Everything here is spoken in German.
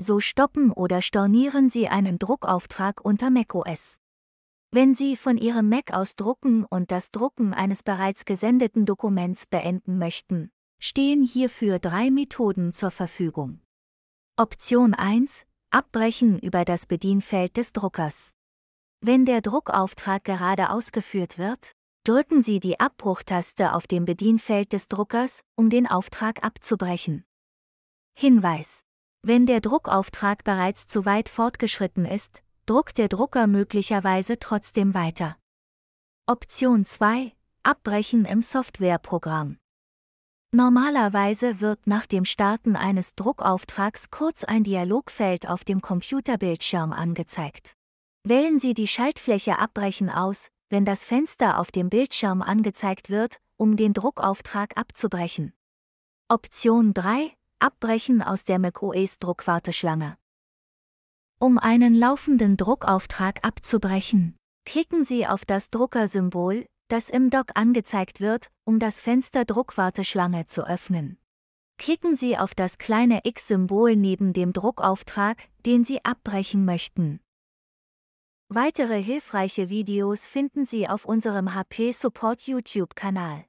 So stoppen oder stornieren Sie einen Druckauftrag unter macOS. Wenn Sie von Ihrem Mac aus drucken und das Drucken eines bereits gesendeten Dokuments beenden möchten, stehen hierfür drei Methoden zur Verfügung. Option 1. Abbrechen über das Bedienfeld des Druckers. Wenn der Druckauftrag gerade ausgeführt wird, drücken Sie die Abbruchtaste auf dem Bedienfeld des Druckers, um den Auftrag abzubrechen. Hinweis wenn der Druckauftrag bereits zu weit fortgeschritten ist, druckt der Drucker möglicherweise trotzdem weiter. Option 2. Abbrechen im Softwareprogramm. Normalerweise wird nach dem Starten eines Druckauftrags kurz ein Dialogfeld auf dem Computerbildschirm angezeigt. Wählen Sie die Schaltfläche Abbrechen aus, wenn das Fenster auf dem Bildschirm angezeigt wird, um den Druckauftrag abzubrechen. Option 3. Abbrechen aus der macOS-Druckwarteschlange. Um einen laufenden Druckauftrag abzubrechen, klicken Sie auf das Druckersymbol, das im Dock angezeigt wird, um das Fenster Druckwarteschlange zu öffnen. Klicken Sie auf das kleine X-Symbol neben dem Druckauftrag, den Sie abbrechen möchten. Weitere hilfreiche Videos finden Sie auf unserem HP Support YouTube-Kanal.